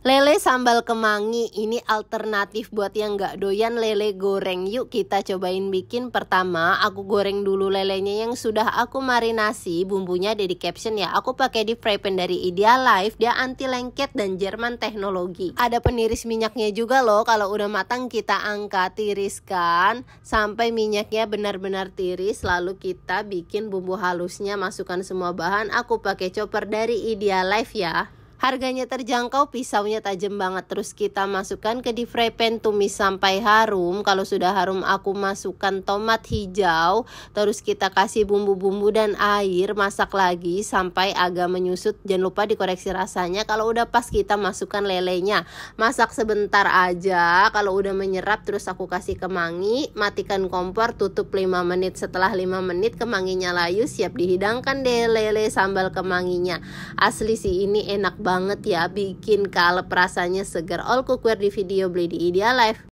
Lele sambal kemangi ini alternatif buat yang gak doyan lele goreng. Yuk kita cobain bikin. Pertama, aku goreng dulu lelenya yang sudah aku marinasi. Bumbunya ada di caption ya. Aku pakai di pan dari Ideal Life. Dia anti lengket dan Jerman teknologi. Ada peniris minyaknya juga loh. Kalau udah matang kita angkat, tiriskan sampai minyaknya benar-benar tiris. Lalu kita bikin bumbu halusnya, masukkan semua bahan. Aku pakai chopper dari Ideal Life ya. Harganya terjangkau, pisaunya tajam banget. Terus kita masukkan ke deep fry pan tumis sampai harum. Kalau sudah harum aku masukkan tomat hijau. Terus kita kasih bumbu-bumbu dan air, masak lagi sampai agak menyusut. Jangan lupa dikoreksi rasanya. Kalau udah pas kita masukkan lelenya. Masak sebentar aja. Kalau udah menyerap terus aku kasih kemangi, matikan kompor, tutup 5 menit. Setelah 5 menit kemanginya layu, siap dihidangkan deh lele sambal kemanginya. Asli sih ini enak banget banget ya bikin kalep rasanya seger all cookware di video beli di Idealife